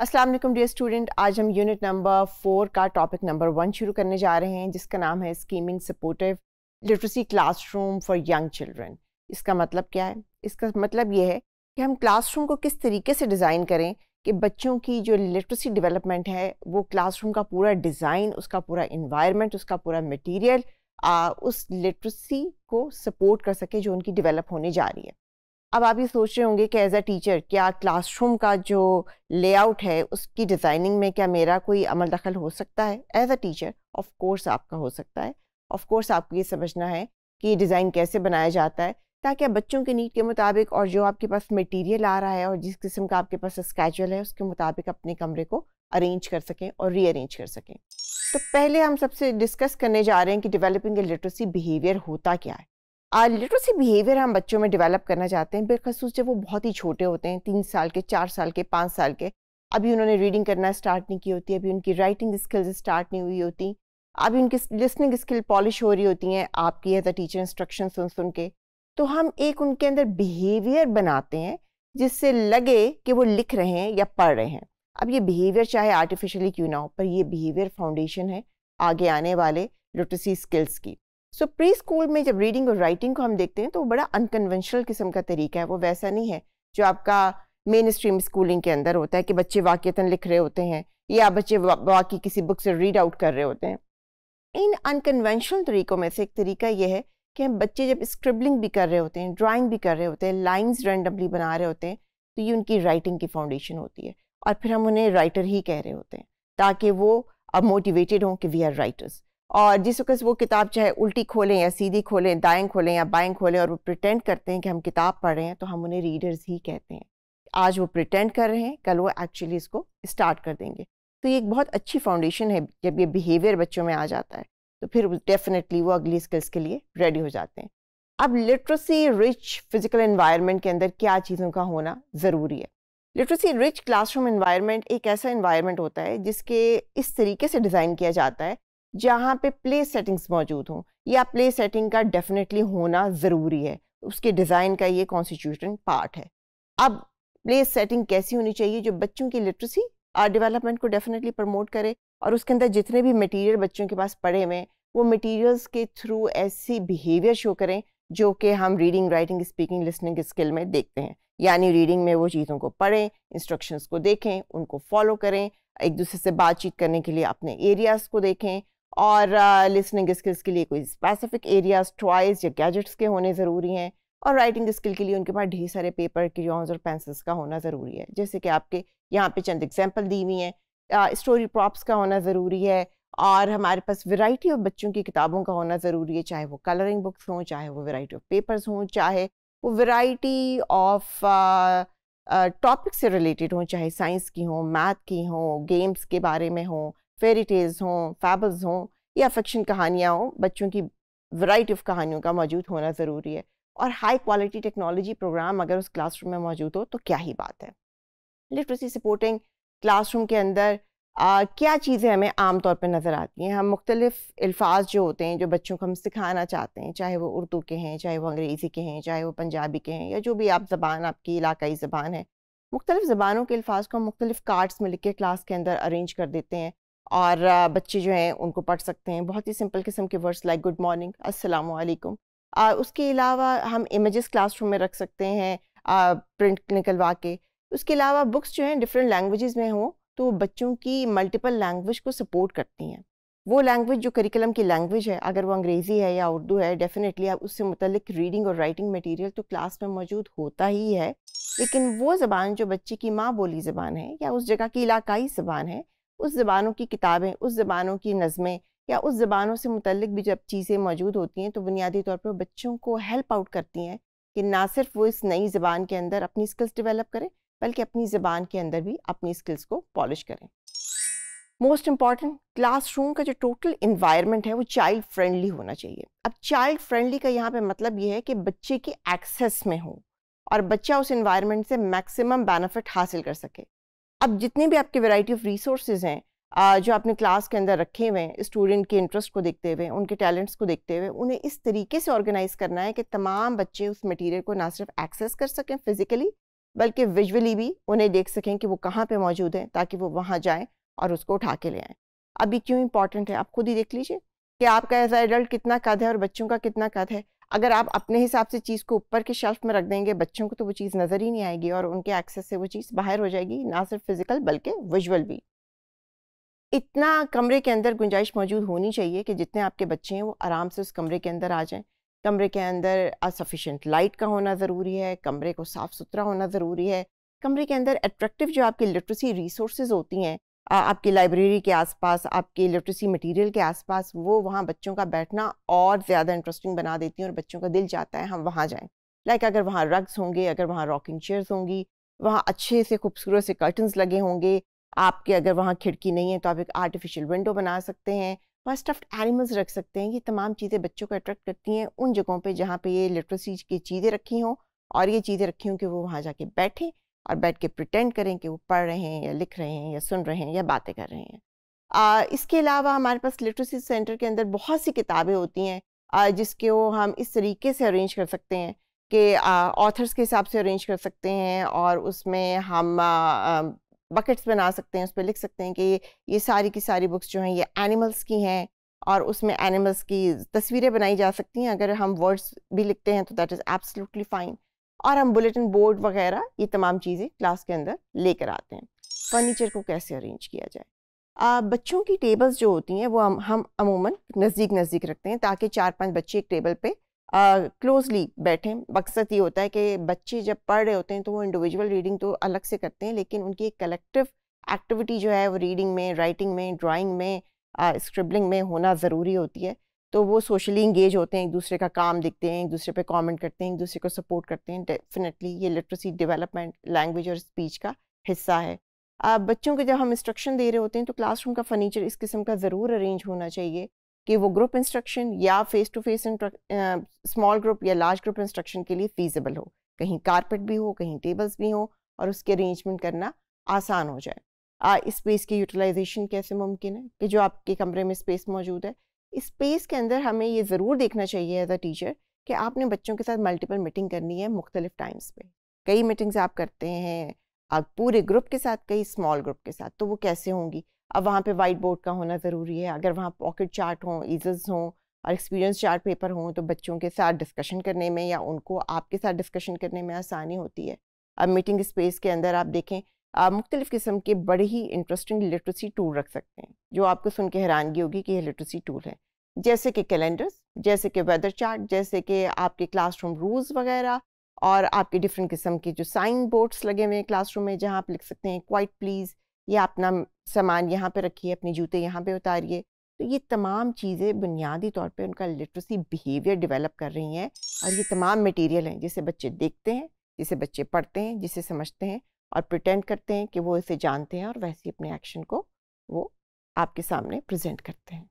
Aslam day dear student आज हम unit number four का टॉपिक नंबर वन शुरू करने जा रहे हैं जिसका नाम है scheming supportive literacy classroom for young children इसका मतलब क्या है इसका मतलब ये है कि हम क्लासरूम को किस तरीके से डिज़ाइन करें कि बच्चों की जो लिटरेसी डेवलपमेंट है वो क्लासरूम का पूरा डिज़ाइन उसका पूरा इन्वायरमेंट उसका पूरा मटीरियल उस लिटरेसी को सपोर्ट कर सके जो उनकी डिवेलप होने जा रही है अब आप ये सोच रहे होंगे कि एज़ अ टीचर क्या क्लासरूम का जो लेआउट है उसकी डिज़ाइनिंग में क्या मेरा कोई अमल दखल हो सकता है as a teacher of course आपका हो सकता है ऑफ कोर्स आपको ये समझना है कि ये डिज़ाइन कैसे बनाया जाता है ताकि आप बच्चों के नीड के मुताबिक और जो आपके पास मटेरियल आ रहा है और जिस किस्म का आपके पास स्केचुअल है उसके मुताबिक अपने कमरे को अरेंज कर सकें और रीअरेंज कर सकें तो पहले हम सबसे डिस्कस करने जा रहे हैं कि डेवलपिंग लिटरेसी बिहेवियर होता क्या है लिटरेसी बिहेवियर हम बच्चों में डेवलप करना चाहते हैं बेखसूस जब वो बहुत ही छोटे होते हैं तीन साल के चार साल के पाँच साल के अभी उन्होंने रीडिंग करना स्टार्ट नहीं की होती अभी उनकी राइटिंग स्किल्स स्टार्ट नहीं हुई होती अभी उनकी लिसनिंग स्किल पॉलिश हो रही होती हैं आपकी एज अ टीचर इंस्ट्रक्शन सुन सुन के तो हम एक उनके अंदर बिहेवियर बनाते हैं जिससे लगे कि वो लिख रहे हैं या पढ़ रहे हैं अब ये बिहेवियर चाहे आर्टिफिशियली क्यों ना हो पर ये बिहेवियर फाउंडेशन है आगे आने वाले लिटरेसी स्किल्स की सो प्री स्कूल में जब रीडिंग और राइटिंग को हम देखते हैं तो बड़ा अनकन्वेंशनल किस्म का तरीका है वो वैसा नहीं है जो आपका मेन स्ट्रीम स्कूलिंग के अंदर होता है कि बच्चे वाक्यता लिख रहे होते हैं या बच्चे वाकई किसी बुक से रीड आउट कर रहे होते हैं इन अनकन्वेंशनल तरीक़ों में से एक तरीका यह है कि हम बच्चे जब स्क्रिबलिंग भी कर रहे होते हैं ड्राइंग भी कर रहे होते हैं लाइंस रैंडमली बना रहे होते हैं तो ये उनकी राइटिंग की फाउंडेशन होती है और फिर हम उन्हें राइटर ही कह रहे होते हैं ताकि वो अब मोटिवेटेड हों कि वी आर राइटर्स और जिस वक्त वो किताब चाहे उल्टी खोलें या सीधी खोलें दाएं खोलें या बाएं खोलें और वो प्रिटेंड करते हैं कि हम किताब पढ़ रहे हैं तो हम उन्हें रीडर्स ही कहते हैं आज वो प्रिटेंड कर रहे हैं कल वो एक्चुअली इसको स्टार्ट कर देंगे तो ये एक बहुत अच्छी फाउंडेशन है जब ये बिहेवियर बच्चों में आ जाता है तो फिर डेफिनेटली वो अगली स्किल्स के लिए रेडी हो जाते हैं अब लिटरेसी रिच फिजिकल इन्वायरमेंट के अंदर क्या चीज़ों का होना ज़रूरी है लिटरेसी रिच क्लासरूम इन्वायरमेंट एक ऐसा इन्वायरमेंट होता है जिसके इस तरीके से डिज़ाइन किया जाता है जहाँ पे प्ले सेटिंग्स मौजूद हों या प्ले सेटिंग का डेफिनेटली होना ज़रूरी है उसके डिज़ाइन का ये कॉन्स्टिट्यूशन पार्ट है अब प्ले सेटिंग कैसी होनी चाहिए जो बच्चों की लिटरेसी आर्ट डेवलपमेंट को डेफिनेटली प्रमोट करे और उसके अंदर जितने भी मटीरियल बच्चों के पास पड़े हुए हैं वो मटीरियल्स के थ्रू ऐसी बिहेवियर शो करें जो कि हम reading writing speaking listening skill में देखते हैं यानी रीडिंग में वो चीज़ों को पढ़ें इंस्ट्रक्शंस को देखें उनको फॉलो करें एक दूसरे से बातचीत करने के लिए अपने एरियाज़ को देखें और लिसनिंग uh, स्किल्स के लिए कोई स्पेसिफिक एरियाज टॉयज या गैजेट्स के होने ज़रूरी हैं और राइटिंग स्किल के लिए उनके पास ढेर सारे पेपर क्रियॉन्स और पेंसिल्स का होना ज़रूरी है जैसे कि आपके यहाँ पे चंद एग्जाम्पल दी हुई हैं स्टोरी uh, प्रॉप्स का होना ज़रूरी है और हमारे पास वैरायटी ऑफ बच्चों की किताबों का होना ज़रूरी है चाहे वो कलरिंग बुक्स हों चाहे वो वैरायटी ऑफ पेपर्स हों चाहे वो वैरायटी ऑफ टॉपिक से रिलेटेड हों चाहे साइंस की हों मैथ की हों गेम्स के बारे में हों फेरी टेल्स हों फैबल्स हों या फ़िक्शन कहानियाँ हों बच्चों की वैरायटी ऑफ कहानियों का मौजूद होना ज़रूरी है और हाई क्वालिटी टेक्नोलॉजी प्रोग्राम अगर उस क्लासरूम में मौजूद हो तो क्या ही बात है लिटरेसी सपोर्टिंग क्लासरूम के अंदर आ, क्या चीज़ें हमें आम तौर पर नज़र आती हैं हम मुख्तलिफ़ अल्फाज जो होते हैं जो बच्चों को हम सिखाना चाहते हैं चाहे वो उर्दू के हैं चाहे वो अंग्रेज़ी के हैं चाहे वो पंजाबी के हैं या जो भी आप ज़बान आपकी इलाकई ज़बान है मुख्तलिफ़ ज़बानों के अल्फाज को हम मुख्तलिफ़ कार्ड्स में लिख के क्लास के अंदर अरेंज कर देते हैं और बच्चे जो हैं उनको पढ़ सकते हैं बहुत ही सिंपल किस्म के वर्ड्स लाइक गुड मॉर्निंग असलकुम उसके अलावा हम इमेजेस क्लासरूम में रख सकते हैं प्रिंट निकलवा के उसके अलावा बुक्स जो हैं डिफरेंट लैंग्वेजेस में हों तो बच्चों की मल्टीपल लैंग्वेज को सपोर्ट करती हैं वो लैंग्वेज जो करिकुलम की लैंग्वेज है अगर वो अंग्रेज़ी है या उर्दू है डेफिनेटली आप उससे मुतलिक रीडिंग और राइटिंग मटेरियल तो क्लास में मौजूद होता ही है लेकिन वो ज़बान जो बच्चे की माँ बोली ज़बान है या उस जगह की इलाकाई ज़बान है उस ज़बानों की किताबें उस ज़बानों की नज़में या उस ज़बानों से मुतलक भी जब चीज़ें मौजूद होती हैं तो बुनियादी तौर पर बच्चों को हेल्प आउट करती हैं कि ना सिर्फ वो इस नई ज़बान के अंदर अपनी स्किल्स डिवेलप करें बल्कि अपनी ज़बान के अंदर भी अपनी स्किल्स को पॉलिश करें मोस्ट इम्पॉर्टेंट क्लासरूम का जो टोटल इन्वायरमेंट है वो चाइल्ड फ्रेंडली होना चाहिए अब चाइल्ड फ्रेंडली का यहाँ पे मतलब ये है कि बच्चे की एक्सेस में हो और बच्चा उस इन्वायरमेंट से मैक्सिमम बेनिफिट हासिल कर सके अब जितने भी आपके वैरायटी ऑफ रिसोर्सेज हैं जो आपने क्लास के अंदर रखे हुए हैं स्टूडेंट के इंटरेस्ट को देखते हुए उनके टैलेंट्स को देखते हुए उन्हें इस तरीके से ऑर्गेनाइज करना है कि तमाम बच्चे उस मटेरियल को ना सिर्फ एक्सेस कर सकें फिजिकली बल्कि विजुअली भी उन्हें देख सकें कि वो कहाँ पर मौजूद हैं ताकि वो वहाँ जाएँ और उसको उठा के ले आएँ अभी क्यों इंपॉर्टेंट है आप खुद ही देख लीजिए कि आपका एज एडल्ट कितना कद है और बच्चों का कितना कद है अगर आप अपने हिसाब से चीज़ को ऊपर के शेल्फ में रख देंगे बच्चों को तो वो चीज़ नज़र ही नहीं आएगी और उनके एक्सेस से वो चीज़ बाहर हो जाएगी ना सिर्फ फिज़िकल बल्कि विजुअल भी इतना कमरे के अंदर गुंजाइश मौजूद होनी चाहिए कि जितने आपके बच्चे हैं वो आराम से उस कमरे के अंदर आ जाएं कमरे के अंदर सफिशेंट लाइट का होना ज़रूरी है कमरे को साफ़ सुथरा होना ज़रूरी है कमरे के अंदर एट्रैक्टिव जो आपकी लिटरेसी रिसोर्स होती हैं आपकी लाइब्रेरी के आसपास आपके लिटरेसी मटेरियल के आसपास वो वहाँ बच्चों का बैठना और ज़्यादा इंटरेस्टिंग बना देती हैं और बच्चों का दिल जाता है हम वहाँ जाएँ लाइक अगर वहाँ रग्स होंगे अगर वहाँ रॉकिंग चेयर्स होंगी वहाँ अच्छे से खूबसूरत से कर्टन्स लगे होंगे आपके अगर वहाँ खिड़की नहीं है तो आप एक आर्टिफिशियल विंडो बना सकते हैं वहाँ स्टफ्ड एनिमल्स रख सकते हैं ये तमाम चीज़ें बच्चों को अट्रैक्ट करती हैं उन जगहों पर जहाँ पर ये लिटरेसी की चीज़ें रखी हों और ये चीज़ें रखी हों कि वो वहाँ जाके बैठें और बैठ के प्रिटेंड करें कि वो पढ़ रहे हैं या लिख रहे हैं या सुन रहे हैं या बातें कर रहे हैं आ, इसके अलावा हमारे पास लिटरेसी सेंटर के अंदर बहुत सी किताबें होती हैं जिसके वो हम इस तरीके से अरेंज कर सकते हैं कि ऑथर्स के हिसाब से अरेंज कर सकते हैं और उसमें हम आ, बकेट्स बना सकते हैं उस पर लिख सकते हैं कि ये सारी की सारी बुक्स जो हैं ये एनिमल्स की हैं और उसमें एनिमल्स की तस्वीरें बनाई जा सकती हैं अगर हम वर्ड्स भी लिखते हैं तो दैट इज़ एब्सोल्युटली फ़ाइन और हम बुलेटिन बोर्ड वगैरह ये तमाम चीज़ें क्लास के अंदर लेकर आते हैं फर्नीचर को कैसे अरेंज किया जाए आ, बच्चों की टेबल्स जो होती हैं वो हम हम अमूमन नज़दीक नज़दीक रखते हैं ताकि चार पांच बच्चे एक टेबल पे क्लोजली बैठें मकसद ये होता है कि बच्चे जब पढ़ रहे होते हैं तो वो इंडिविजुअल रीडिंग तो अलग से करते हैं लेकिन उनकी एक कलेक्टिव एक्टिविटी जो है वो रीडिंग में राइटिंग में ड्राइंग में स्क्रिबलिंग में होना ज़रूरी होती है तो वो सोशली इंगेज होते हैं एक दूसरे का काम दिखते हैं एक दूसरे पे कमेंट करते हैं एक दूसरे को सपोर्ट करते हैं डेफिनेटली ये लिटरेसी डेवलपमेंट लैंग्वेज और स्पीच का हिस्सा है अब बच्चों को जब हम इंस्ट्रक्शन दे रहे होते हैं तो क्लासरूम का फर्नीचर इस किस्म का ज़रूर अरेंज होना चाहिए कि वो ग्रुप इंस्ट्रक्शन या face to face small group या लार्ज ग्रुप इंस्ट्रक्शन के लिए फीजबल हो कहीं कारपेट भी हो कहीं टेबल्स भी हो और उसके अरेंजमेंट करना आसान हो जाए स्पेस की यूटिलाइजेशन कैसे मुमकिन है कि जो आपके कमरे में स्पेस मौजूद है स्पेस के अंदर हमें ये ज़रूर देखना चाहिए एज अ टीचर कि आपने बच्चों के साथ मल्टीपल मीटिंग करनी है मुख्तलिफ टाइम्स पे कई मीटिंग्स आप करते हैं आप पूरे ग्रुप के साथ कई स्मॉल ग्रुप के साथ तो वो कैसे होंगी अब वहाँ पे वाइट बोर्ड का होना ज़रूरी है अगर वहाँ पॉकेट चार्ट हों ईज़ हों और एक्सपीरियंस चार्ट पेपर हों तो बच्चों के साथ डिस्कशन करने में या उनको आपके साथ डिस्कशन करने में आसानी होती है अब मीटिंग स्पेस के अंदर आप देखें आप मुख्तलिफ़ किस्म के बड़े ही इंटरेस्टिंग लिटरेसी टूल रख सकते हैं जो आपको सुन के हैरानगी होगी कि यह लिटरेसी टूल है जैसे कि कैलेंडर्स जैसे कि वेदर चार्ट जैसे कि आपके क्लासरूम रूल्स वगैरह और आपके डिफरेंट किस्म के जो साइन बोर्ड्स लगे हुए हैं क्लासरूम में जहाँ आप लिख सकते हैं क्वाइट प्लीज़ या अपना सामान यहाँ पर रखिए अपने जूते यहाँ पर उतारिए तो ये तमाम चीज़ें बुनियादी तौर पर उनका लिटरेसी बिहेवियर डिवेलप कर रही हैं और ये तमाम मटीरियल हैं जिसे बच्चे देखते हैं जिसे बच्चे पढ़ते हैं जिसे समझते हैं और प्रिटेंड करते हैं कि वो इसे जानते हैं और वैसे ही अपने एक्शन को वो आपके सामने प्रेजेंट करते हैं